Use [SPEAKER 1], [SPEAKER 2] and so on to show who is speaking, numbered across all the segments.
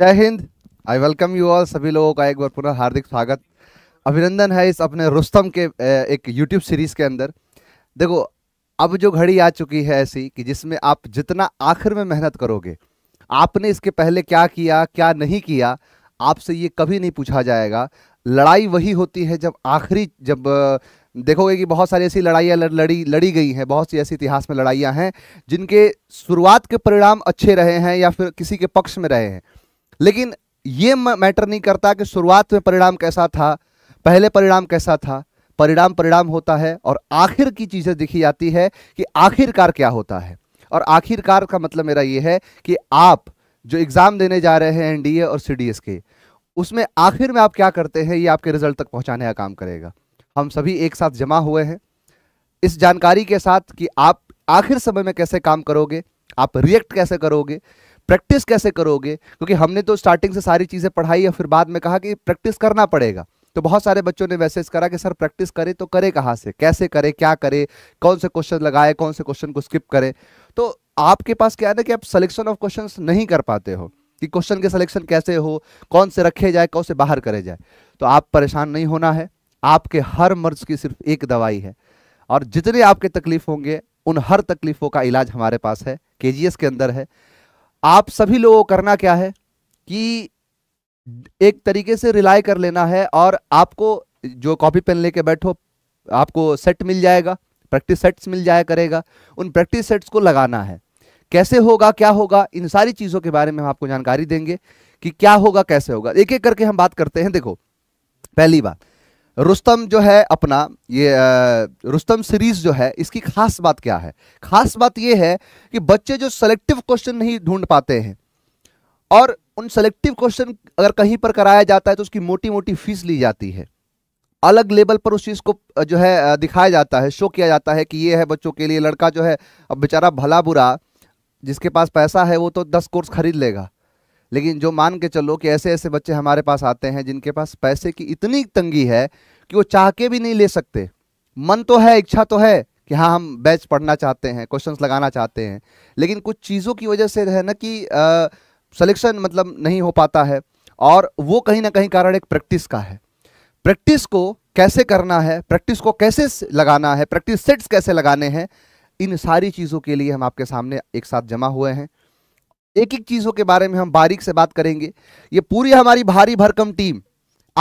[SPEAKER 1] जय हिंद I welcome you all सभी लोगों का एक बार पुनः
[SPEAKER 2] हार्दिक स्वागत अभिनंदन है इस अपने रुस्तम के एक यूट्यूब सीरीज़ के अंदर देखो अब जो घड़ी आ चुकी है ऐसी कि जिसमें आप जितना आखिर में मेहनत करोगे आपने इसके पहले क्या किया क्या नहीं किया आपसे ये कभी नहीं पूछा जाएगा लड़ाई वही होती है जब आखिरी जब देखोगे कि बहुत सारी ऐसी लड़ाइयाँ लड़ी लड़ी गई हैं बहुत सी ऐसी इतिहास में लड़ाइयाँ हैं जिनके शुरुआत के परिणाम अच्छे रहे हैं या फिर किसी के पक्ष में रहे हैं लेकिन ये मैटर नहीं करता कि शुरुआत में परिणाम कैसा था पहले परिणाम कैसा था परिणाम परिणाम होता है और आखिर की चीज़ें दिखी जाती है कि आखिरकार क्या होता है और आखिरकार का मतलब मेरा ये है कि आप जो एग्ज़ाम देने जा रहे हैं एनडीए और सीडीएस के उसमें आखिर में आप क्या करते हैं ये आपके रिजल्ट तक पहुंचाने का काम करेगा हम सभी एक साथ जमा हुए हैं इस जानकारी के साथ कि आप आखिर समय में कैसे काम करोगे आप रिएक्ट कैसे करोगे प्रैक्टिस कैसे करोगे क्योंकि हमने तो स्टार्टिंग से सारी चीज़ें पढ़ाई और फिर बाद में कहा कि प्रैक्टिस करना पड़ेगा तो बहुत सारे बच्चों ने मैसेज करा कि सर प्रैक्टिस करें तो करे कहाँ से कैसे करे क्या करे कौन से क्वेश्चन लगाए कौन से क्वेश्चन को स्किप करें तो आपके पास क्या है ना कि आप सिलेक्शन ऑफ क्वेश्चन नहीं कर पाते हो कि क्वेश्चन के सलेक्शन कैसे हो कौन से रखे जाए कौन से बाहर करे जाए तो आप परेशान नहीं होना है आपके हर मर्ज की सिर्फ एक दवाई है और जितने आपके तकलीफ होंगे उन हर तकलीफ़ों का इलाज हमारे पास है के के अंदर है आप सभी लोगों को करना क्या है कि एक तरीके से रिलाई कर लेना है और आपको जो कॉपी पेन लेके बैठो आपको सेट मिल जाएगा प्रैक्टिस सेट्स मिल जाया करेगा उन प्रैक्टिस सेट्स को लगाना है कैसे होगा क्या होगा इन सारी चीज़ों के बारे में हम आपको जानकारी देंगे कि क्या होगा कैसे होगा एक एक करके हम बात करते हैं देखो पहली बात रुस्तम जो है अपना ये रुस्तम सीरीज जो है इसकी खास बात क्या है खास बात ये है कि बच्चे जो सेलेक्टिव क्वेश्चन नहीं ढूंढ पाते हैं और उन सेलेक्टिव क्वेश्चन अगर कहीं पर कराया जाता है तो उसकी मोटी मोटी फीस ली जाती है अलग लेवल पर उस चीज़ को जो है दिखाया जाता है शो किया जाता है कि ये है बच्चों के लिए लड़का जो है अब बेचारा भला बुरा जिसके पास पैसा है वो तो दस कोर्स खरीद लेगा लेकिन जो मान के चलो कि ऐसे ऐसे बच्चे हमारे पास आते हैं जिनके पास पैसे की इतनी तंगी है कि वो चाह के भी नहीं ले सकते मन तो है इच्छा तो है कि हाँ हम बैच पढ़ना चाहते हैं क्वेश्चंस लगाना चाहते हैं लेकिन कुछ चीज़ों की वजह से है ना कि सिलेक्शन मतलब नहीं हो पाता है और वो कहीं ना कहीं कारण एक प्रैक्टिस का है प्रैक्टिस को कैसे करना है प्रैक्टिस को कैसे लगाना है प्रैक्टिस सेट्स कैसे लगाने हैं इन सारी चीज़ों के लिए हम आपके सामने एक साथ जमा हुए हैं एक एक चीजों के बारे में हम बारीक से बात करेंगे ये पूरी हमारी भारी भरकम टीम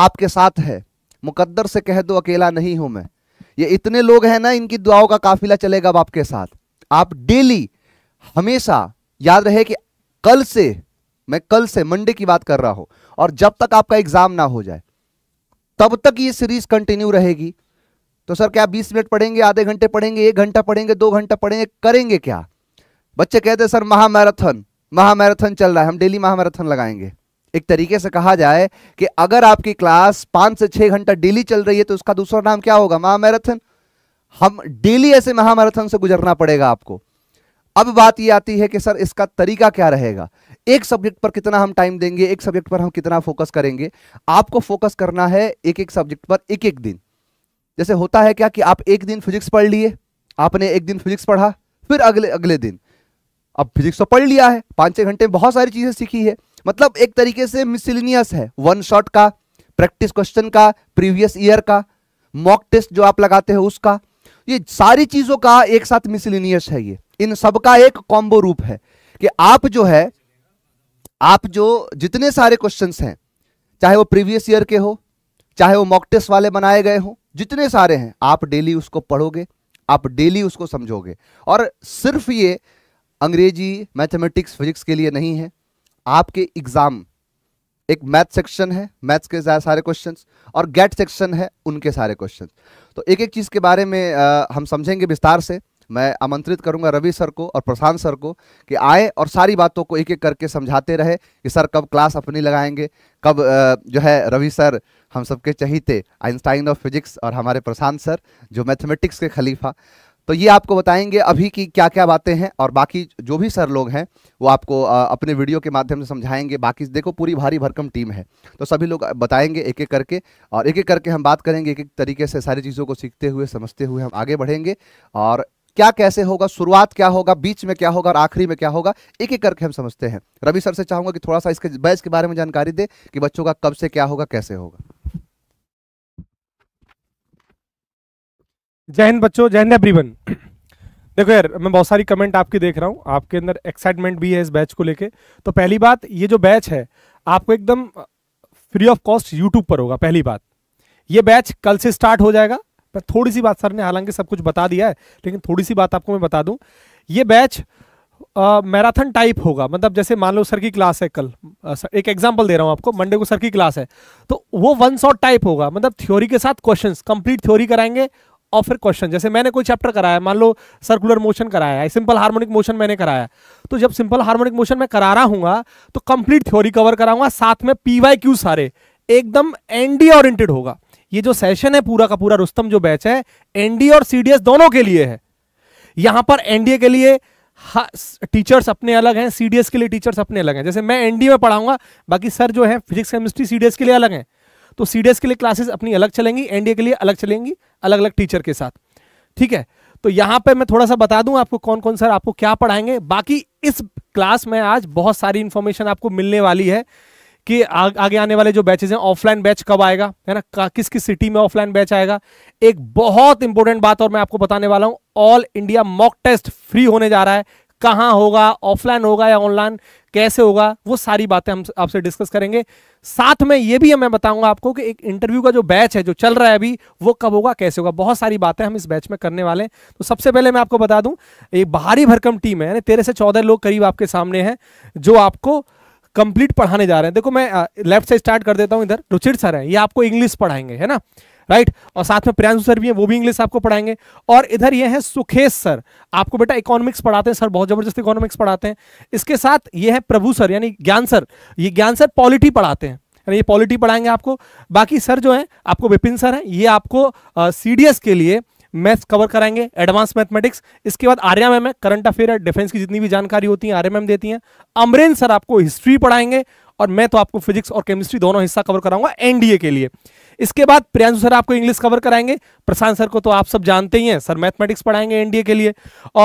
[SPEAKER 2] आपके साथ है मुकद्दर से कह दो अकेला नहीं हूं मैं ये इतने लोग हैं ना इनकी दुआओं का काफिला चलेगा आपके साथ आप डेली हमेशा याद रहे कि कल से मैं कल से मंडे की बात कर रहा हूं और जब तक आपका एग्जाम ना हो जाए तब तक ये सीरीज कंटिन्यू रहेगी तो सर क्या बीस मिनट पढ़ेंगे आधे घंटे पढ़ेंगे एक घंटा पढ़ेंगे दो घंटा पढ़ेंगे करेंगे क्या बच्चे कहते सर महामैराथन महामैराथन चल रहा है हम डेली महामैराथन लगाएंगे एक तरीके से कहा जाए कि अगर आपकी क्लास पांच से छह घंटा डेली चल रही है तो उसका दूसरा नाम क्या होगा महामैराथन हम डेली ऐसे महामैराथन से गुजरना पड़ेगा आपको अब बात यह आती है कि सर इसका तरीका क्या रहेगा एक सब्जेक्ट पर कितना हम टाइम देंगे एक सब्जेक्ट पर हम कितना फोकस करेंगे आपको फोकस करना है एक एक सब्जेक्ट पर एक एक दिन जैसे होता है क्या कि आप एक दिन फिजिक्स पढ़ लिए आपने एक दिन फिजिक्स पढ़ा फिर अगले अगले दिन अब फिजिक्स तो पढ़ लिया है पांच छह घंटे में बहुत सारी चीज़ें सीखी है मतलब एक तरीके से मिसिलीनियस है वन शॉट का प्रैक्टिस क्वेश्चन का प्रीवियस ईयर का मॉक टेस्ट जो आप लगाते हैं उसका ये सारी चीज़ों का एक साथ मिसलिनियस है ये इन सब का एक कॉम्बो रूप है कि आप जो है आप जो जितने सारे क्वेश्चन हैं चाहे वो प्रीवियस ईयर के हो चाहे वो मॉक टेस्ट वाले बनाए गए हो जितने सारे हैं आप डेली उसको पढ़ोगे आप डेली उसको समझोगे और सिर्फ ये अंग्रेजी मैथमेटिक्स फिजिक्स के लिए नहीं है आपके एग्ज़ाम एक मैथ सेक्शन है मैथ्स के सारे क्वेश्चंस और गेट सेक्शन है उनके सारे क्वेश्चंस तो एक एक चीज़ के बारे में आ, हम समझेंगे विस्तार से मैं आमंत्रित करूंगा रवि सर को और प्रशांत सर को कि आए और सारी बातों को एक एक करके समझाते रहे कि सर कब क्लास अपनी लगाएंगे कब जो है रवि सर हम सबके चहीते आइंस्टाइन ऑफ फिजिक्स और हमारे प्रशांत सर जो मैथमेटिक्स के खलीफा तो ये आपको बताएंगे अभी की क्या क्या बातें हैं और बाकी जो भी सर लोग हैं वो आपको अपने वीडियो के माध्यम से समझाएंगे बाकी देखो पूरी भारी भरकम टीम है तो सभी लोग बताएंगे एक एक करके और एक एक करके हम बात करेंगे एक एक तरीके से सारी चीज़ों को सीखते हुए समझते हुए हम आगे बढ़ेंगे और क्या कैसे होगा शुरुआत क्या होगा बीच में क्या होगा और आखिरी में क्या होगा एक एक करके हम समझते हैं रवि सर से चाहूँगा कि थोड़ा सा इसके बैच के बारे में जानकारी दे कि बच्चों का कब से क्या होगा कैसे होगा
[SPEAKER 3] जय हिंद बच्चों जय हिंद एवरीवन देखो यार मैं बहुत सारी कमेंट आपकी देख रहा हूँ आपके अंदर एक्साइटमेंट भी है इस बैच को लेके तो पहली बात ये जो बैच है आपको एकदम फ्री ऑफ कॉस्ट यूट्यूब पर होगा पहली बात ये बैच कल से स्टार्ट हो जाएगा पर थोड़ी सी बात सर ने हालांकि सब कुछ बता दिया है लेकिन थोड़ी सी बात आपको मैं बता दूँ ये बैच मैराथन टाइप होगा मतलब जैसे मान लो सर की क्लास है कल आ, एक एग्जांपल दे रहा हूँ आपको मंडे को सर की क्लास है तो वो वन शॉट टाइप होगा मतलब थ्योरी के साथ क्वेश्चंस कंप्लीट थ्योरी कराएंगे और फिर क्वेश्चन जैसे मैंने कोई चैप्टर कराया मान लो सर्कुलर मोशन कराया सिंपल हार्मोनिक मोशन मैंने कराया तो जब सिंपल हार्मोनिक मोशन मैं करा रहा हूँ तो कंप्लीट थ्योरी कवर कराऊंगा साथ में पीवाई क्यू सारे एकदम एनडी ओरिएंटेड होगा ये जो सेशन है पूरा का पूरा रुस्तम जो बैच है एनडी और सीडीएस दोनों के लिए है यहां पर एनडीए के लिए टीचर्स अपने अलग हैं सीडीएस के लिए टीचर्स अपने अलग हैं जैसे मैं एनडीए में पढ़ाऊंगा बाकी सर जो है फिजिक्स केमिस्ट्री सीडीएस के लिए अलग हैं तो सी के लिए क्लासेस अपनी अलग चलेंगी एनडीए के लिए अलग चलेंगी अलग अलग टीचर के साथ ठीक है तो यहाँ पे मैं थोड़ा सा बता दूं आपको कौन कौन सर आपको क्या पढ़ाएंगे बाकी इस क्लास में आज बहुत सारी इन्फॉर्मेशन आपको मिलने वाली है कि आ, आगे आने वाले जो बैचेज हैं ऑफलाइन बैच कब आएगा है ना किस किस सिटी में ऑफलाइन बैच आएगा एक बहुत इंपॉर्टेंट बात और मैं आपको बताने वाला हूं all India mock test free होने जा रहा है कहाँ होगा ऑफलाइन होगा या ऑनलाइन कैसे होगा वो सारी बातें हम आपसे डिस्कस करेंगे साथ में ये भी मैं बताऊंगा आपको कि एक इंटरव्यू का जो बैच है जो चल रहा है अभी वो कब होगा कैसे होगा बहुत सारी बातें हम इस बैच में करने वाले हैं तो सबसे पहले मैं आपको बता दूं ये भारी भरकम टीम है यानी तेरह से चौदह लोग करीब आपके सामने हैं जो आपको कंप्लीट पढ़ाने जा रहे हैं देखो मैं लेफ्ट से स्टार्ट कर देता हूं इधर रुचिर सर है ये आपको इंग्लिश पढ़ाएंगे है ना राइट और साथ में प्रियांशु सर भी हैं वो भी इंग्लिश आपको पढ़ाएंगे और इधर ये है सुखेश सर आपको बेटा इकोनॉमिक्स पढ़ाते हैं सर बहुत जबरदस्त इकोनॉमिक्स पढ़ाते हैं इसके साथ ये है प्रभु सर यानी ज्ञान सर ये ज्ञान सर पॉलिटी पढ़ाते हैं यानी ये पॉलिटी पढ़ाएंगे आपको बाकी सर जो है आपको विपिन सर है ये आपको सी के लिए मैथ्स कवर कराएंगे एडवांस मैथमेटिक्स इसके बाद आर्या मैम है करंट अफेयर है डिफेंस की जितनी भी जानकारी होती है आर्या मैम देती हैं अमरेन सर आपको हिस्ट्री पढ़ाएंगे और मैं तो आपको फिजिक्स और केमिस्ट्री दोनों हिस्सा कवर कराऊंगा एनडीए के लिए इसके बाद प्रियांशु सर आपको इंग्लिश कवर कराएंगे प्रशांत सर को तो आप सब जानते ही हैं सर मैथमेटिक्स पढ़ाएंगे एनडीए के लिए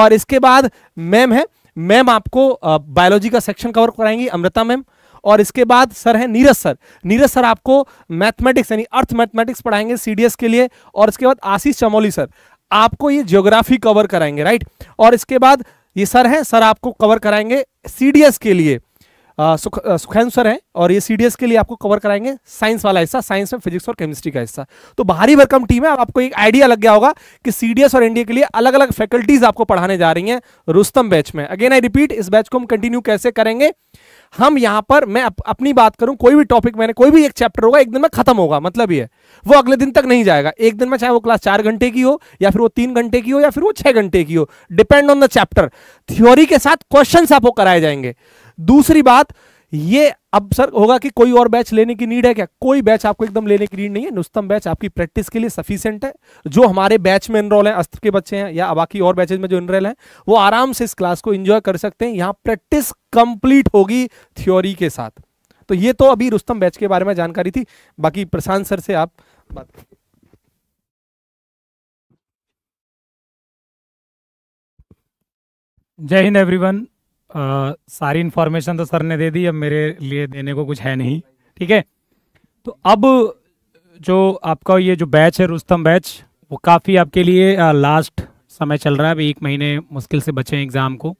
[SPEAKER 3] और इसके बाद मैम है मैम आपको बायोलॉजी का सेक्शन कवर कराएंगी अमृता मैम और इसके बाद सर है नीरज सर नीरज सर आपको मैथमेटिक्स यानी अर्थ मैथमेटिक्स पढ़ाएंगे सीडीएस के लिए और इसके बाद आशीष चमोली सर आपको ये ज्योग्राफी कवर कराएंगे राइट और इसके बाद ये सर हैं सर आपको कवर कराएंगे सीडीएस के लिए सुख हैं और ये सीडीएस के लिए आपको कवर कराएंगे साइंस वाला हिस्सा साइंस में फिजिक्स और केमिस्ट्री का हिस्सा तो भारी भरकम टीम है आपको एक आइडिया लग गया होगा कि सीडीएस और एनडीए के लिए अलग अलग फैकल्टीज आपको पढ़ाने जा रही है रुस्तम बैच में अगेन आई रिपीट इस बैच को हम कंटिन्यू कैसे करेंगे हम यहां पर मैं अप, अपनी बात करूं कोई भी टॉपिक मैंने कोई भी एक चैप्टर होगा एक दिन में खत्म होगा मतलब ये वो अगले दिन तक नहीं जाएगा एक दिन में चाहे वो क्लास चार घंटे की हो या फिर वो तीन घंटे की हो या फिर वो छह घंटे की हो depend on the chapter theory के साथ क्वेश्चन आपको कराए जाएंगे दूसरी बात ये अब सर होगा कि कोई और बैच लेने की नीड है क्या कोई बैच आपको एकदम लेने की नीड नहीं है नुस्तम बैच आपकी प्रैक्टिस के लिए सफिशियंट है जो हमारे बैच में इनरोल हैं अस्त्र के बच्चे हैं या बाकी और बैचेज में जो इनरोल हैं वो आराम से इस क्लास को एंजॉय कर सकते हैं यहाँ प्रैक्टिस कंप्लीट होगी थ्योरी के साथ तो ये तो अभी रुस्तम बैच के बारे में जानकारी थी बाकी प्रशांत सर से आप बात
[SPEAKER 1] जय हिंद एवरीवन आ, सारी इन्फॉर्मेशन तो सर ने दे दी अब मेरे लिए देने को कुछ है नहीं ठीक है तो अब जो आपका ये जो बैच है रुस्तम बैच वो काफ़ी आपके लिए आ, लास्ट समय चल रहा है अभी एक महीने मुश्किल से बचे एग्ज़ाम को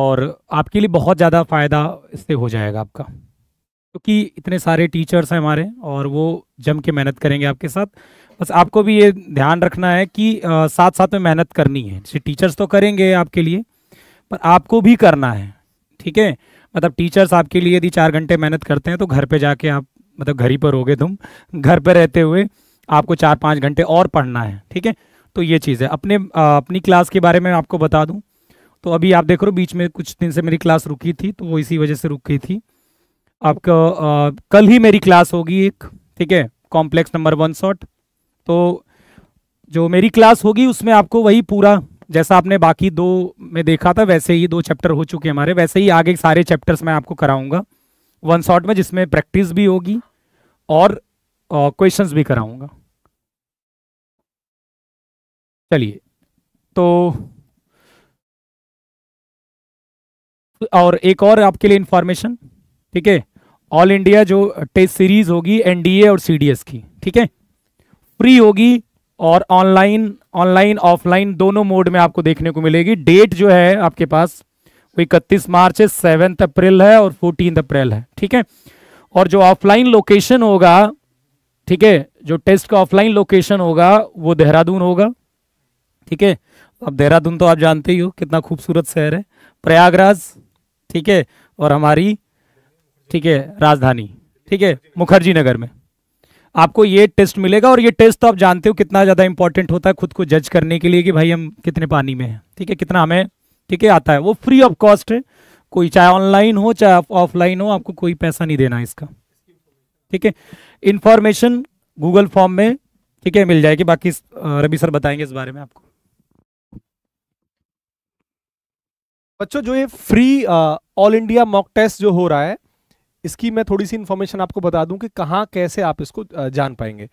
[SPEAKER 1] और आपके लिए बहुत ज़्यादा फ़ायदा इससे हो जाएगा आपका क्योंकि इतने सारे टीचर्स हैं हमारे और वो जम के मेहनत करेंगे आपके साथ बस आपको भी ये ध्यान रखना है कि आ, साथ साथ में मेहनत करनी है जैसे टीचर्स तो करेंगे आपके लिए पर आपको भी करना है ठीक है मतलब टीचर्स आपके लिए यदि चार घंटे मेहनत करते हैं तो घर पे जाके आप मतलब घर ही पर होगे तुम घर पे रहते हुए आपको चार पाँच घंटे और पढ़ना है ठीक है तो ये चीज़ है अपने आ, अपनी क्लास के बारे में आपको बता दूँ तो अभी आप देख रहे हो बीच में कुछ दिन से मेरी क्लास रुकी थी तो वो इसी वजह से रुकी थी आपका आ, कल ही मेरी क्लास होगी एक ठीक है कॉम्प्लेक्स नंबर वन शॉट तो जो मेरी क्लास होगी उसमें आपको वही पूरा जैसा आपने बाकी दो में देखा था वैसे ही दो चैप्टर हो चुके हमारे वैसे ही आगे सारे चैप्टर्स मैं आपको कराऊंगा वन शॉट में जिसमें प्रैक्टिस भी होगी और क्वेश्चन भी कराऊंगा चलिए तो और एक और आपके लिए इंफॉर्मेशन ठीक है ऑल इंडिया जो टेस्ट सीरीज होगी एनडीए और सीडीएस की ठीक है फ्री होगी और ऑनलाइन ऑनलाइन ऑफलाइन दोनों मोड में आपको देखने को मिलेगी डेट जो है आपके पास वो इकतीस मार्च है सेवेंथ अप्रैल है और फोर्टीन अप्रैल है ठीक है और जो ऑफलाइन लोकेशन होगा ठीक है जो टेस्ट का ऑफलाइन लोकेशन होगा वो देहरादून होगा ठीक है अब देहरादून तो आप जानते ही हो कितना खूबसूरत शहर है प्रयागराज ठीक है और हमारी ठीक है राजधानी ठीक है मुखर्जी नगर में आपको ये टेस्ट मिलेगा और ये टेस्ट तो आप जानते हो कितना ज़्यादा इंपॉर्टेंट होता है खुद को जज करने के लिए कि भाई हम कितने पानी में हैं ठीक है कितना हमें ठीक है आता है वो फ्री ऑफ कॉस्ट है कोई चाहे ऑनलाइन हो चाहे ऑफलाइन हो आपको कोई पैसा नहीं देना इसका ठीक है इंफॉर्मेशन गूगल फॉर्म में ठीक है मिल जाएगी बाकी रवि सर बताएंगे इस बारे में आपको
[SPEAKER 3] बच्चों जो ये free all India mock test जो हो रहा है इसकी मैं थोड़ी सी इन्फॉर्मेशन आपको बता दूं कि कहाँ कैसे आप इसको जान पाएंगे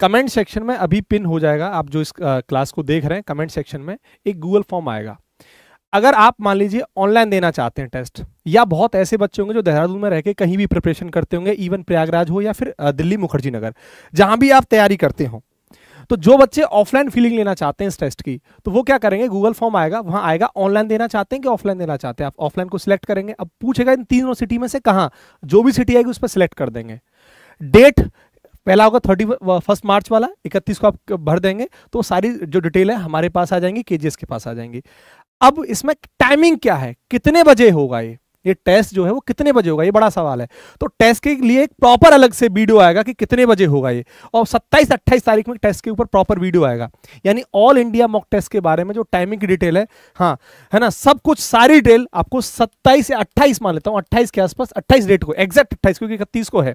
[SPEAKER 3] कमेंट सेक्शन में अभी पिन हो जाएगा आप जो इस क्लास को देख रहे हैं कमेंट सेक्शन में एक गूगल फॉर्म आएगा अगर आप मान लीजिए ऑनलाइन देना चाहते हैं टेस्ट या बहुत ऐसे बच्चे होंगे जो देहरादून में रह के कहीं भी प्रिपरेशन करते होंगे इवन प्रयागराज हो या फिर दिल्ली मुखर्जी नगर जहां भी आप तैयारी करते हो तो जो बच्चे ऑफलाइन फीलिंग लेना चाहते हैं इस टेस्ट की तो वो क्या करेंगे गूगल फॉर्म आएगा वहां आएगा ऑनलाइन देना चाहते हैं कि ऑफलाइन देना चाहते हैं आप ऑफलाइन को सिलेक्ट करेंगे अब पूछेगा इन तीनों सिटी में से कहा जो भी सिटी आएगी उस पर सिलेक्ट कर देंगे डेट पहला होगा थर्टी फर्स्ट मार्च वाला इकतीस को आप भर देंगे तो सारी जो डिटेल है हमारे पास आ जाएंगी के के पास आ जाएंगी अब इसमें टाइमिंग क्या है कितने बजे होगा ये ये टेस्ट जो है वो कितने बजे होगा ये बड़ा सवाल है तो टेस्ट के लिए एक प्रॉपर अलग से वीडियो आएगा कि कितने बजे होगा ये और 27 28 तारीख में टेस्ट के ऊपर प्रॉपर वीडियो आएगा यानी ऑल इंडिया मॉक टेस्ट के बारे में जो टाइमिंग की डिटेल है हाँ है ना सब कुछ सारी डिटेल आपको 27 से 28 मान लेता हूँ अट्ठाईस के आसपास अट्ठाईस डेट को एक्जैक्ट अट्ठाईस क्योंकि इकतीस को है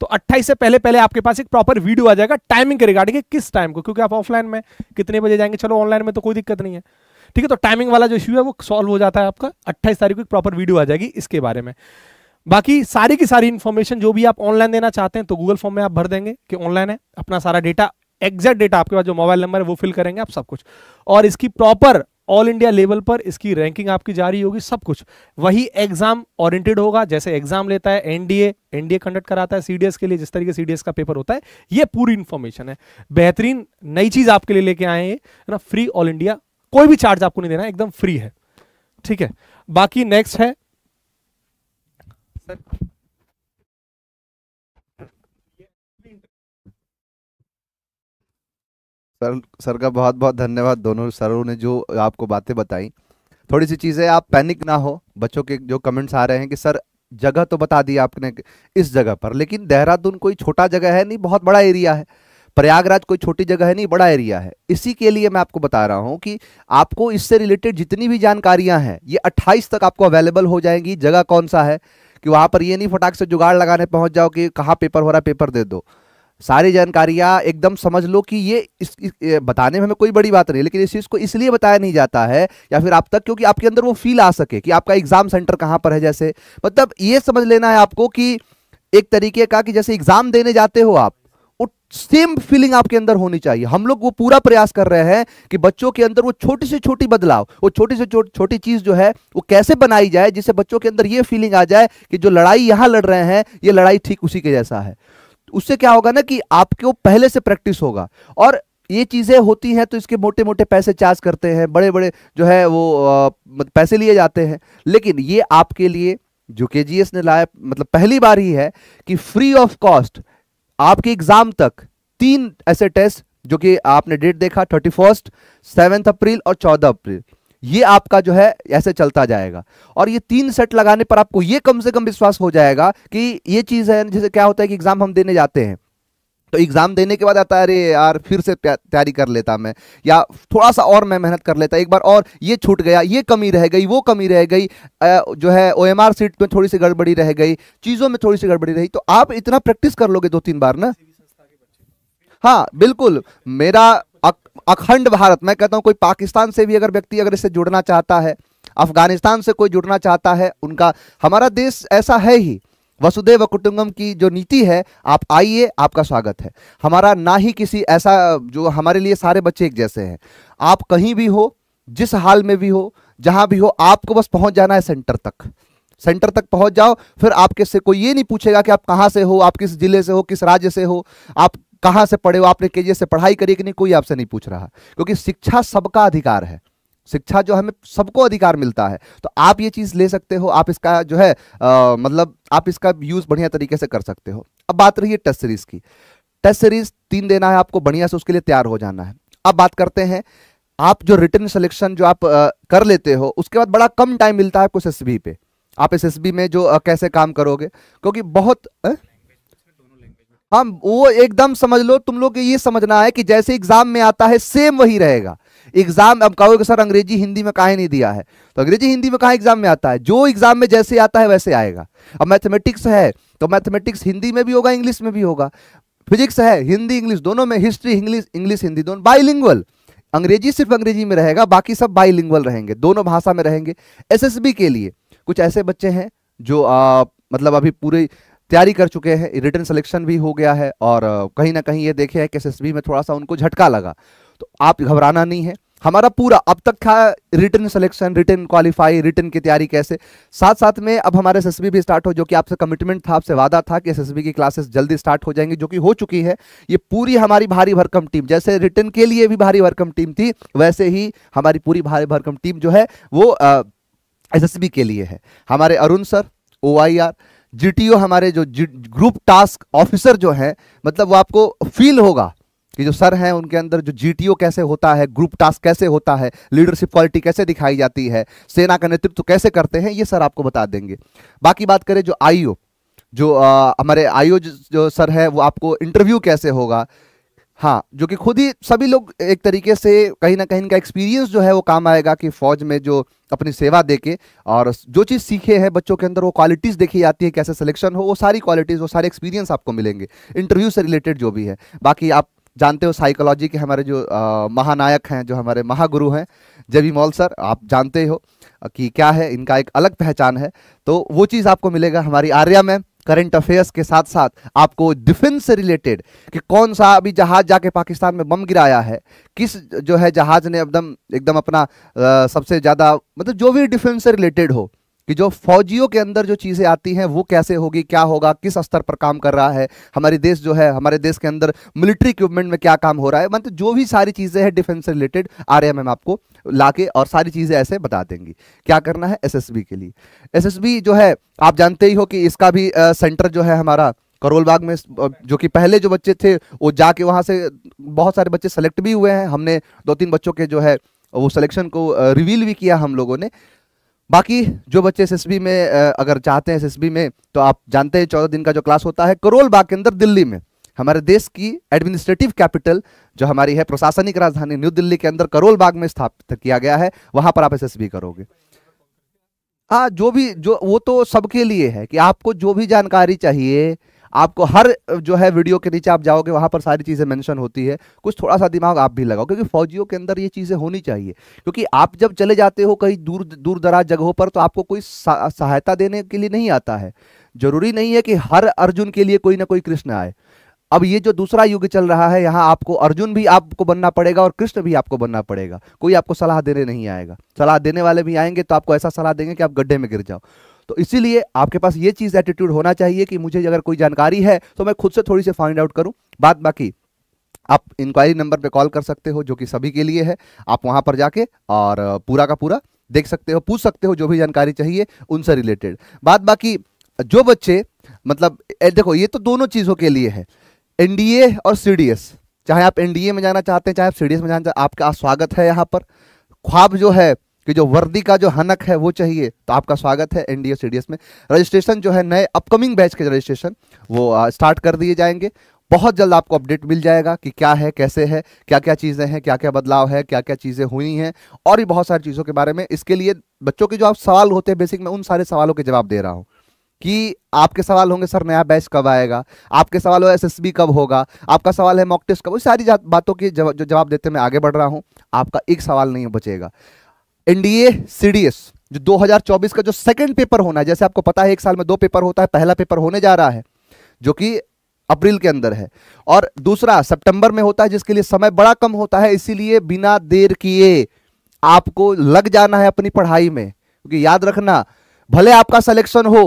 [SPEAKER 3] तो अट्ठाईस से पहले पहले आपके पास एक प्रॉपर वीडियो आ जाएगा टाइमिंग के रिगार्डिंग किस टाइम को क्योंकि आप ऑफलाइन में कितने बजे जाएंगे चलो ऑनलाइन में तो कोई दिक्कत नहीं है ठीक है तो टाइमिंग वाला जो इश्यू है वो सॉल्व हो जाता है आपका अट्ठाईस तारीख को एक प्रॉपर वीडियो आ जाएगी इसके बारे में बाकी सारी की सारी इन्फॉर्मेशन जो भी आप ऑनलाइन देना चाहते हैं तो गूगल फॉर्म में आप भर देंगे कि ऑनलाइन है अपना सारा डेटा एग्जैक्ट डेटा आपके पास जो मोबाइल नंबर है वो फिल करेंगे आप सब कुछ और इसकी प्रॉपर ऑल इंडिया लेवल पर इसकी रैंकिंग आपकी जारी होगी सब कुछ वही एग्जाम ओरिएंटेड होगा जैसे एग्जाम लेता है एनडीए एनडीए कंडक्ट कराता है सीडीएस के लिए जिस तरीके सीडीएस का पेपर होता है ये पूरी इंफॉर्मेशन है बेहतरीन नई चीज आपके लिए लेके आए हैं ना फ्री ऑल इंडिया कोई भी चार्ज आपको नहीं देना एकदम फ्री है ठीक है बाकी नेक्स्ट है सर
[SPEAKER 2] सर सर का बहुत बहुत धन्यवाद दोनों सरों ने जो आपको बातें बताई थोड़ी सी चीज़ें आप पैनिक ना हो बच्चों के जो कमेंट्स आ रहे हैं कि सर जगह तो बता दी आपने इस जगह पर लेकिन देहरादून कोई छोटा जगह है नहीं बहुत बड़ा एरिया है प्रयागराज कोई छोटी जगह है नहीं बड़ा एरिया है इसी के लिए मैं आपको बता रहा हूं कि आपको इससे रिलेटेड जितनी भी जानकारियां हैं ये अट्ठाईस तक आपको अवेलेबल हो जाएंगी जगह कौन सा है कि वहां पर ये नहीं फटाक से जुगाड़ लगाने पहुंच जाओ कि कहाँ पेपर हो रहा है पेपर दे दो सारी जानकारियां एकदम समझ लो कि ये इस, इस बताने में हमें कोई बड़ी बात नहीं लेकिन इस चीज़ को इसलिए बताया नहीं जाता है या फिर आप तक क्योंकि आपके अंदर वो फील आ सके कि आपका एग्ज़ाम सेंटर कहाँ पर है जैसे मतलब ये समझ लेना है आपको कि एक तरीके का कि जैसे एग्ज़ाम देने जाते हो आप वो सेम फीलिंग आपके अंदर होनी चाहिए हम लोग वो पूरा प्रयास कर रहे हैं कि बच्चों के अंदर वो छोटी से छोटी बदलाव वो छोटी से छोटी छोटी चीज़ जो है वो कैसे बनाई जाए जिससे बच्चों के अंदर ये फीलिंग आ जाए कि जो लड़ाई यहां लड़ रहे हैं ये लड़ाई ठीक उसी के जैसा है उससे क्या होगा ना कि आपको पहले से प्रैक्टिस होगा और ये चीज़ें होती हैं तो इसके मोटे मोटे पैसे चार्ज करते हैं बड़े बड़े जो है वो पैसे लिए जाते हैं लेकिन ये आपके लिए जो के ने लाया मतलब पहली बार ही है कि फ्री ऑफ कॉस्ट आपके एग्जाम तक तीन ऐसे टेस्ट जो कि आपने डेट देखा थर्टी फर्स्ट सेवेंथ अप्रैल और चौदह अप्रैल ये आपका जो है ऐसे चलता जाएगा और ये तीन सेट लगाने पर आपको ये कम से कम विश्वास हो जाएगा कि ये चीज़ है जैसे क्या होता है कि एग्जाम हम देने जाते हैं तो एग्ज़ाम देने के बाद आता है अरे यार फिर से तैयारी कर लेता मैं या थोड़ा सा और मैं मेहनत कर लेता एक बार और ये छूट गया ये कमी रह गई वो कमी रह गई जो है ओ एम सीट में थोड़ी सी गड़बड़ी रह गई चीज़ों में थोड़ी सी गड़बड़ी रही तो आप इतना प्रैक्टिस कर लोगे दो तीन बार ना हाँ बिल्कुल मेरा अखंड भारत मैं कहता हूँ कोई पाकिस्तान से भी अगर व्यक्ति अगर इससे जुड़ना चाहता है अफगानिस्तान से कोई जुड़ना चाहता है उनका हमारा देश ऐसा है ही वसुदेव कुटुंबम की जो नीति है आप आइए आपका स्वागत है हमारा ना ही किसी ऐसा जो हमारे लिए सारे बच्चे एक जैसे हैं आप कहीं भी हो जिस हाल में भी हो जहां भी हो आपको बस पहुंच जाना है सेंटर तक सेंटर तक पहुंच जाओ फिर आपके से कोई ये नहीं पूछेगा कि आप कहाँ से हो आप किस जिले से हो किस राज्य से हो आप कहाँ से पढ़े हो आपने के से पढ़ाई करी कि नहीं कोई आपसे नहीं पूछ रहा क्योंकि शिक्षा सबका अधिकार है शिक्षा जो हमें सबको अधिकार मिलता है तो आप ये चीज़ ले सकते हो आप इसका जो है आ, मतलब आप इसका यूज़ बढ़िया तरीके से कर सकते हो अब बात रही है टेस्ट सीरीज़ की टेस्ट सीरीज़ तीन देना है आपको बढ़िया से उसके लिए तैयार हो जाना है अब बात करते हैं आप जो रिटर्न सिलेक्शन जो आप आ, कर लेते हो उसके बाद बड़ा कम टाइम मिलता है आपको एस पे आप एस में जो आ, कैसे काम करोगे क्योंकि बहुत आ? हाँ वो एकदम समझ लो तुम लोग ये समझना है कि जैसे एग्जाम में आता है सेम वही रहेगा एग्जाम अब कहोगे सर अंग्रेजी हिंदी में काहे नहीं दिया है तो अंग्रेजी हिंदी में कहा एग्जाम में आता है जो एग्जाम में जैसे आता है वैसे आएगा अब मैथमेटिक्स है तो मैथमेटिक्स हिंदी में भी होगा इंग्लिश में भी होगा फिजिक्स है हिंदी इंग्लिश दोनों में हिस्ट्री इंग्लिश इंग्लिश हिंदी दोनों बाईलिंगुअल अंग्रेजी सिर्फ अंग्रेजी में रहेगा बाकी सब बाईलिंगुअल रहेंगे दोनों भाषा में रहेंगे एसएसबी के लिए कुछ ऐसे बच्चे हैं जो आ, मतलब अभी पूरी तैयारी कर चुके हैं रिटर्न सिलेक्शन भी हो गया है और कहीं ना कहीं ये देखे हैं कि एस में थोड़ा सा उनको झटका लगा तो आप घबराना नहीं है हमारा पूरा अब तक था written selection written qualify written की तैयारी कैसे साथ साथ में अब हमारे एस भी स्टार्ट हो जो कि आपसे कमिटमेंट था आपसे वादा था कि एस की क्लासेस जल्दी स्टार्ट हो जाएंगी जो कि हो चुकी है ये पूरी हमारी भारी भरकम टीम जैसे रिटर्न के लिए भी भारी भरकम टीम थी वैसे ही हमारी पूरी भारी भरकम टीम जो है वो एस के लिए है हमारे अरुण सर ओ जीटीओ हमारे जो ग्रुप टास्क ऑफिसर जो हैं मतलब वो आपको फील होगा कि जो सर हैं उनके अंदर जो जीटीओ कैसे होता है ग्रुप टास्क कैसे होता है लीडरशिप क्वालिटी कैसे दिखाई जाती है सेना का नेतृत्व कैसे करते हैं ये सर आपको बता देंगे बाकी बात करें जो आईओ जो हमारे आईओ जो सर है वो आपको इंटरव्यू कैसे होगा हाँ जो कि खुद ही सभी लोग एक तरीके से कहीं ना कहीं इनका एक्सपीरियंस जो है वो काम आएगा कि फौज में जो अपनी सेवा देके और जो चीज़ सीखे हैं बच्चों के अंदर वो क्वालिटीज़ देखी जाती है कैसे सिलेक्शन हो वो सारी क्वालिटीज़ वो सारे एक्सपीरियंस आपको मिलेंगे इंटरव्यू से रिलेटेड जो भी है बाकी आप जानते हो साइकोलॉजी के हमारे जो आ, महानायक हैं जो हमारे महागुरु हैं जेबी मॉल सर आप जानते हो कि क्या है इनका एक अलग पहचान है तो वो चीज़ आपको मिलेगा हमारी आर्या में करंट अफेयर्स के साथ साथ आपको डिफेंस से रिलेटेड कि कौन सा अभी जहाज जाके पाकिस्तान में बम गिराया है किस जो है जहाज ने एकदम एकदम अपना आ, सबसे ज़्यादा मतलब जो भी डिफेंस से रिलेटेड हो कि जो फौजियों के अंदर जो चीज़ें आती हैं वो कैसे होगी क्या होगा किस स्तर पर काम कर रहा है हमारे देश जो है हमारे देश के अंदर मिलिट्री इक्विपमेंट में क्या काम हो रहा है मतलब जो भी सारी चीज़ें हैं डिफेंस से रिलेटेड आर एम आपको ला और सारी चीज़ें ऐसे बता देंगी क्या करना है एस के लिए एस जो है आप जानते ही हो कि इसका भी सेंटर जो है हमारा करोल बाग में जो कि पहले जो बच्चे थे वो जाके वहाँ से बहुत सारे बच्चे सेलेक्ट भी हुए हैं हमने दो तीन बच्चों के जो है वो सिलेक्शन को रिवील भी किया हम लोगों ने बाकी जो बच्चे एस में अगर चाहते हैं एस में तो आप जानते हैं चौदह दिन का जो क्लास होता है करोल बाग के अंदर दिल्ली में हमारे देश की एडमिनिस्ट्रेटिव कैपिटल जो हमारी है प्रशासनिक राजधानी न्यू दिल्ली के अंदर करोल बाग में स्थापित किया गया है वहां पर आप एस करोगे हाँ जो भी जो वो तो सबके लिए है कि आपको जो भी जानकारी चाहिए आपको हर जो है वीडियो के नीचे आप जाओगे वहां पर सारी चीज़ें मैंशन होती है कुछ थोड़ा सा दिमाग आप भी लगाओ क्योंकि फौजियों के अंदर ये चीज़ें होनी चाहिए क्योंकि आप जब चले जाते हो कहीं दूर दूर दराज जगहों पर तो आपको कोई सहायता देने के लिए नहीं आता है जरूरी नहीं है कि हर अर्जुन के लिए कोई ना कोई कृष्ण आए अब ये जो दूसरा युग चल रहा है यहाँ आपको अर्जुन भी आपको बनना पड़ेगा और कृष्ण भी आपको बनना पड़ेगा कोई आपको सलाह देने नहीं आएगा सलाह देने वाले भी आएंगे तो आपको ऐसा सलाह देंगे कि आप गड्ढे में गिर जाओ तो इसीलिए आपके पास ये चीज़ एटीट्यूड होना चाहिए कि मुझे अगर कोई जानकारी है तो मैं खुद से थोड़ी सी फाइंड आउट करूं बात बाकी आप इंक्वायरी नंबर पे कॉल कर सकते हो जो कि सभी के लिए है आप वहां पर जाके और पूरा का पूरा देख सकते हो पूछ सकते हो जो भी जानकारी चाहिए उनसे रिलेटेड बात बाकी जो बच्चे मतलब देखो ये तो दोनों चीज़ों के लिए है एनडीए और सीडीएस चाहे आप एनडीए में जाना चाहते हैं चाहे आप सीडीएस में जाना चाहते हैं आपका स्वागत है यहाँ पर ख्वाब जो है कि जो वर्दी का जो हनक है वो चाहिए तो आपका स्वागत है एनडीए सीडीएस में रजिस्ट्रेशन जो है नए अपकमिंग बैच के रजिस्ट्रेशन वो स्टार्ट कर दिए जाएंगे बहुत जल्द आपको अपडेट मिल जाएगा कि क्या है कैसे है क्या क्या चीज़ें हैं क्या क्या बदलाव है क्या क्या चीज़ें हुई हैं और भी बहुत सारी चीज़ों के बारे में इसके लिए बच्चों के जो आप सवाल होते हैं बेसिक में उन सारे सवालों के जवाब दे रहा हूँ कि आपके सवाल होंगे सर नया बैच कब आएगा आपके सवाल हो एस कब होगा आपका सवाल है मॉक टेस्ट कब सारी बातों के जवाब देते मैं आगे बढ़ रहा हूँ आपका एक सवाल नहीं बचेगा एनडीए सीडीएस जो 2024 का जो सेकंड पेपर होना है जैसे आपको पता है एक साल में दो पेपर होता है पहला पेपर होने जा रहा है जो कि अप्रैल के अंदर है और दूसरा सितंबर में होता है जिसके लिए समय बड़ा कम होता है इसीलिए बिना देर किए आपको लग जाना है अपनी पढ़ाई में क्योंकि याद रखना भले आपका सिलेक्शन हो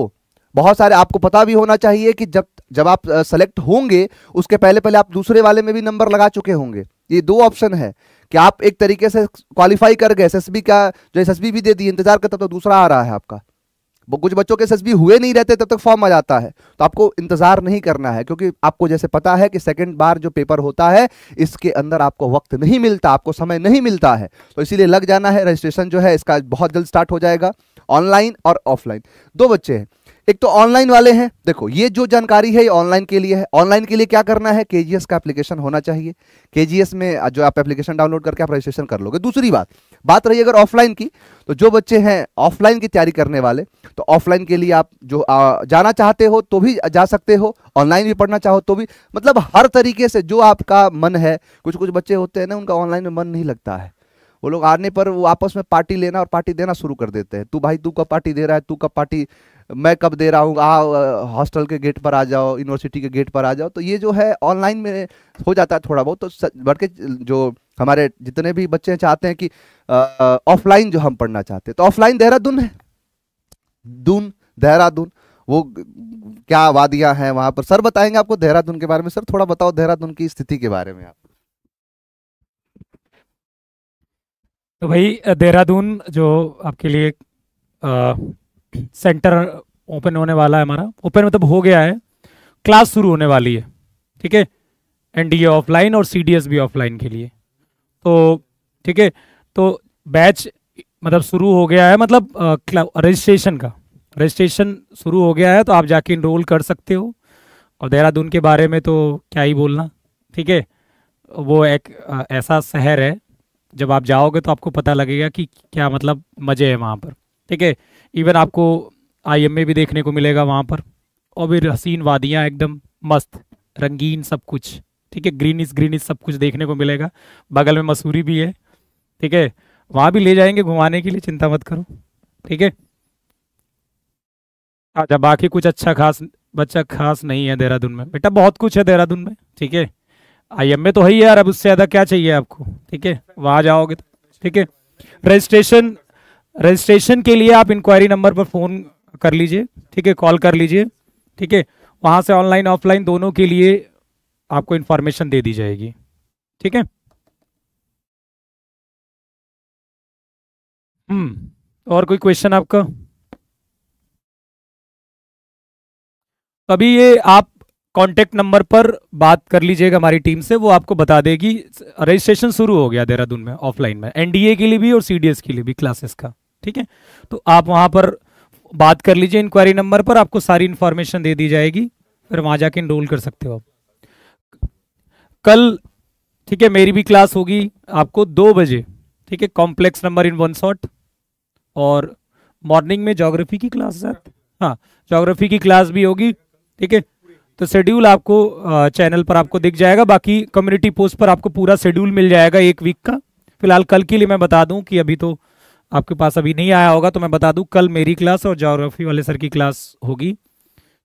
[SPEAKER 2] बहुत सारे आपको पता भी होना चाहिए कि जब जब आप सेलेक्ट होंगे उसके पहले पहले आप दूसरे वाले में भी नंबर लगा चुके होंगे ये दो ऑप्शन है कि आप एक तरीके से क्वालिफाई कर गए एसएसबी का जो एसएसबी भी दे दी इंतजार करता तो दूसरा आ रहा है आपका वो कुछ बच्चों के एस हुए नहीं रहते तब तक फॉर्म आ जाता है तो आपको इंतजार नहीं करना है क्योंकि आपको जैसे पता है कि सेकेंड बार जो पेपर होता है इसके अंदर आपको वक्त नहीं मिलता आपको समय नहीं मिलता है तो इसीलिए लग जाना है रजिस्ट्रेशन जो है इसका बहुत जल्द स्टार्ट हो जाएगा ऑनलाइन और ऑफलाइन दो बच्चे हैं एक तो ऑनलाइन वाले हैं देखो ये जो जानकारी है ये ऑनलाइन के लिए है ऑनलाइन के लिए क्या करना है के का एप्लीकेशन होना चाहिए के में जो आप एप्लीकेशन डाउनलोड करके आप रजिस्ट्रेशन कर लोगे दूसरी बात बात रही अगर ऑफलाइन की तो जो बच्चे हैं ऑफलाइन की तैयारी करने वाले तो ऑफलाइन के लिए आप जो आ, जाना चाहते हो तो भी जा सकते हो ऑनलाइन भी पढ़ना चाहो तो भी मतलब हर तरीके से जो आपका मन है कुछ कुछ बच्चे होते हैं ना उनका ऑनलाइन में मन नहीं लगता है वो लोग आने पर वो आपस में पार्टी लेना और पार्टी देना शुरू कर देते हैं तू भाई तू कब पार्टी दे रहा है तू कब पार्टी मैं कब दे रहा हूँ आ हॉस्टल के गेट पर आ जाओ यूनिवर्सिटी के गेट पर आ जाओ तो ये जो है ऑनलाइन में हो जाता है थोड़ा बहुत तो बढ़ के जो हमारे जितने भी बच्चे चाहते हैं कि ऑफलाइन जो हम पढ़ना चाहते हैं तो ऑफलाइन देहरादून है दून देहरादून वो
[SPEAKER 1] क्या
[SPEAKER 2] वादियां हैं वहां पर सर बताएंगे आपको देहरादून के बारे में सर थोड़ा बताओ देहरादून की स्थिति के बारे में आप
[SPEAKER 1] तो भाई देहरादून जो आपके लिए आ, सेंटर ओपन होने वाला है हमारा ओपन मतलब हो गया है क्लास शुरू होने वाली है ठीक है एनडीए ऑफलाइन और सीडीएस भी ऑफलाइन के लिए तो ठीक है तो बैच मतलब शुरू हो गया है मतलब रजिस्ट्रेशन का रजिस्ट्रेशन शुरू हो गया है तो आप जाके इनरोल कर सकते हो और देहरादून के बारे में तो क्या ही बोलना ठीक है वो एक आ, ऐसा शहर है जब आप जाओगे तो आपको पता लगेगा कि क्या मतलब मज़े है वहाँ पर ठीक है इवन आपको आई ए भी देखने को मिलेगा वहाँ पर और भी हसीन वादियाँ एकदम मस्त रंगीन सब कुछ ठीक है ग्रीनिश ग्रीनिश सब कुछ देखने को मिलेगा बगल में मसूरी भी है ठीक है वहाँ भी ले जाएंगे घुमाने के लिए चिंता मत करो ठीक है अच्छा बाकी कुछ अच्छा खास बच्चा खास नहीं है देहरादून में बेटा बहुत कुछ है देहरादून में ठीक है आई एम ए तो है ही यार अब उससे ज़्यादा क्या चाहिए आपको ठीक है वहाँ जाओगे तो ठीक है रजिस्ट्रेशन रजिस्ट्रेशन के लिए आप इंक्वायरी नंबर पर फ़ोन कर लीजिए ठीक है कॉल कर लीजिए ठीक है वहाँ से ऑनलाइन ऑफलाइन दोनों के लिए आपको इन्फॉर्मेशन दे दी जाएगी ठीक है हम्म और कोई क्वेश्चन आपका अभी ये आप कांटेक्ट नंबर पर बात कर लीजिएगा हमारी टीम से वो आपको बता देगी रजिस्ट्रेशन शुरू हो गया देहरादून में ऑफलाइन में एनडीए के लिए भी और सीडीएस के लिए भी क्लासेस का ठीक है तो आप वहां पर बात कर लीजिए इंक्वायरी नंबर पर आपको सारी इन्फॉर्मेशन दे दी जाएगी फिर वहां जाके इनरोल कर सकते हो आप कल ठीक है मेरी भी क्लास होगी आपको दो बजे ठीक है complex number in one shot और मॉर्निंग में जोग्राफी की क्लास साथ हाँ जोग्राफी की क्लास भी होगी ठीक है तो शेड्यूल आपको चैनल पर आपको दिख जाएगा बाकी कम्युनिटी पोस्ट पर आपको पूरा शेड्यूल मिल जाएगा एक वीक का फिलहाल कल के लिए मैं बता दूं कि अभी तो आपके पास अभी नहीं आया होगा तो मैं बता दूं कल मेरी क्लास और जोग्राफी वाले सर की क्लास होगी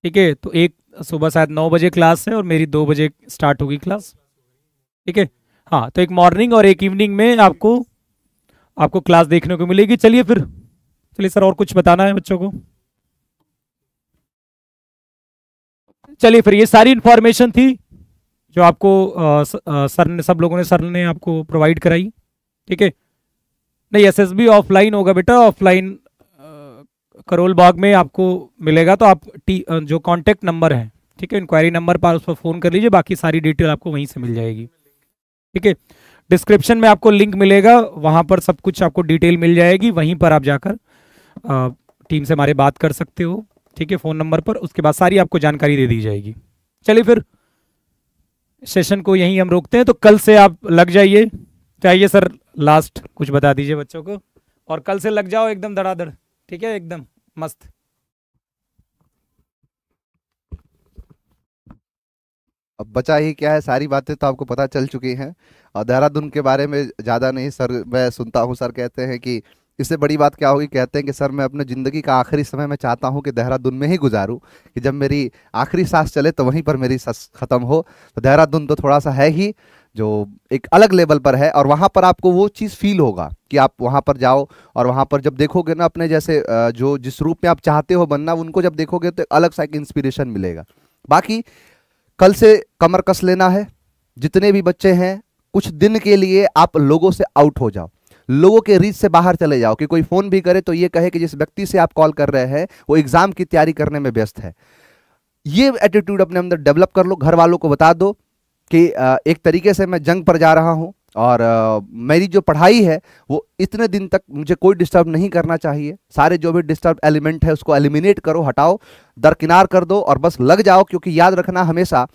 [SPEAKER 1] ठीक है तो एक सुबह शायद नौ बजे क्लास है और मेरी दो बजे स्टार्ट होगी क्लास ठीक है हाँ तो एक मॉर्निंग और एक इवनिंग में आपको आपको क्लास देखने को मिलेगी चलिए फिर चलिए सर और कुछ बताना है बच्चों को चलिए फिर ये सारी इन्फॉर्मेशन थी जो आपको आ, सर ने सब लोगों ने सर ने आपको प्रोवाइड कराई ठीक है नहीं एस एस बी ऑफलाइन होगा बेटा ऑफलाइन करोल बाग में आपको मिलेगा तो आप टी जो कॉन्टेक्ट नंबर है ठीक है इंक्वायरी नंबर पर उस पर फ़ोन कर लीजिए बाकी सारी डिटेल आपको वहीं से मिल जाएगी ठीक है डिस्क्रिप्शन में आपको लिंक मिलेगा वहाँ पर सब कुछ आपको डिटेल मिल जाएगी वहीं पर आप जाकर टीम से हमारे बात कर सकते हो ठीक है फ़ोन नंबर पर उसके बाद सारी आपको जानकारी दे दी जाएगी चलिए फिर सेशन को यहीं हम रोकते हैं तो कल से आप लग जाइए तो आइए सर लास्ट कुछ बता दीजिए बच्चों को और कल से लग जाओ एकदम धड़ाधड़ ठीक है एकदम मस्त
[SPEAKER 2] अब बचा ही क्या है सारी बातें तो आपको पता चल चुकी हैं और देहरादून के बारे में ज़्यादा नहीं सर मैं सुनता हूँ सर कहते हैं कि इससे बड़ी बात क्या होगी कहते हैं कि सर मैं अपने ज़िंदगी का आखिरी समय मैं चाहता हूँ कि देहरादून में ही गुजारूं कि जब मेरी आखिरी सांस चले तो वहीं पर मेरी सांस ख़त्म हो तो देहरादून तो थोड़ा सा है ही जो एक अलग लेवल पर है और वहाँ पर आपको वो चीज़ फील होगा कि आप वहाँ पर जाओ और वहाँ पर जब देखोगे ना अपने जैसे जो जिस रूप में आप चाहते हो बनना उनको जब देखोगे तो अलग सा एक इंस्पिरेशन मिलेगा बाकी कल से कमर कस लेना है जितने भी बच्चे हैं कुछ दिन के लिए आप लोगों से आउट हो जाओ लोगों के रीच से बाहर चले जाओ कि कोई फ़ोन भी करे तो ये कहे कि जिस व्यक्ति से आप कॉल कर रहे हैं वो एग्ज़ाम की तैयारी करने में व्यस्त है ये एटीट्यूड अपने अंदर डेवलप कर लो घर वालों को बता दो कि एक तरीके से मैं जंग पर जा रहा हूँ और मेरी जो पढ़ाई है वो इतने दिन तक मुझे कोई डिस्टर्ब नहीं करना चाहिए सारे जो भी डिस्टर्ब एलिमेंट है उसको एलिमिनेट करो हटाओ दरकिनार कर दो और बस लग जाओ क्योंकि याद रखना हमेशा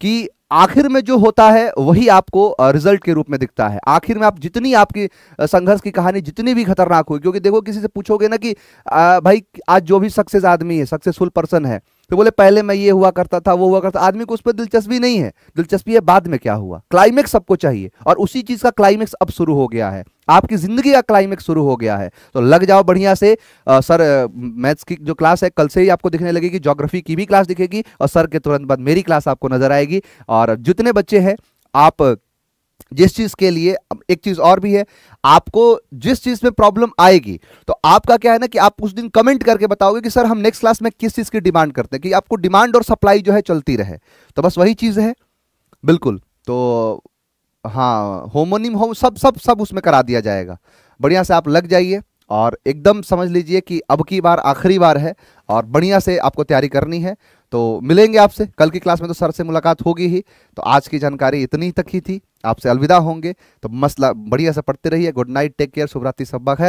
[SPEAKER 2] कि आखिर में जो होता है वही आपको रिजल्ट के रूप में दिखता है आखिर में आप जितनी आपकी संघर्ष की कहानी जितनी भी खतरनाक हुई क्योंकि देखो किसी से पूछोगे ना कि आ, भाई आज जो भी सक्सेस आदमी है सक्सेसफुल पर्सन है तो बोले पहले मैं ये हुआ करता था वो हुआ करता आदमी को उस पर दिलचस्पी नहीं है दिलचस्पी है बाद में क्या हुआ क्लाइमेक्स सबको चाहिए और उसी चीज का क्लाइमेक्स अब शुरू हो गया है आपकी जिंदगी का क्लाइमेक्स शुरू हो गया है तो लग जाओ बढ़िया से आ, सर मैथ्स की जो क्लास है कल से ही आपको दिखने लगेगी जोग्राफी की भी क्लास दिखेगी और सर के तुरंत बाद मेरी क्लास आपको नजर आएगी और जितने बच्चे हैं आप जिस चीज के लिए एक चीज और भी है आपको जिस चीज में प्रॉब्लम आएगी तो आपका क्या है ना कि आप उस दिन कमेंट करके बताओगे कि सर हम नेक्स्ट क्लास में किस चीज की डिमांड करते हैं कि आपको डिमांड और सप्लाई जो है चलती रहे तो बस वही चीज है बिल्कुल तो हाँ होमोनिम होम सब सब सब उसमें करा दिया जाएगा बढ़िया से आप लग जाइए और एकदम समझ लीजिए कि अब की बार आखिरी बार है और बढ़िया से आपको तैयारी करनी है तो मिलेंगे आपसे कल की क्लास में तो सर से मुलाकात होगी ही तो आज की जानकारी इतनी तक ही थी आपसे अलविदा होंगे तो मसला बढ़िया से पढ़ते रहिए गुड नाइट टेक केयर शुभरात्रि सब है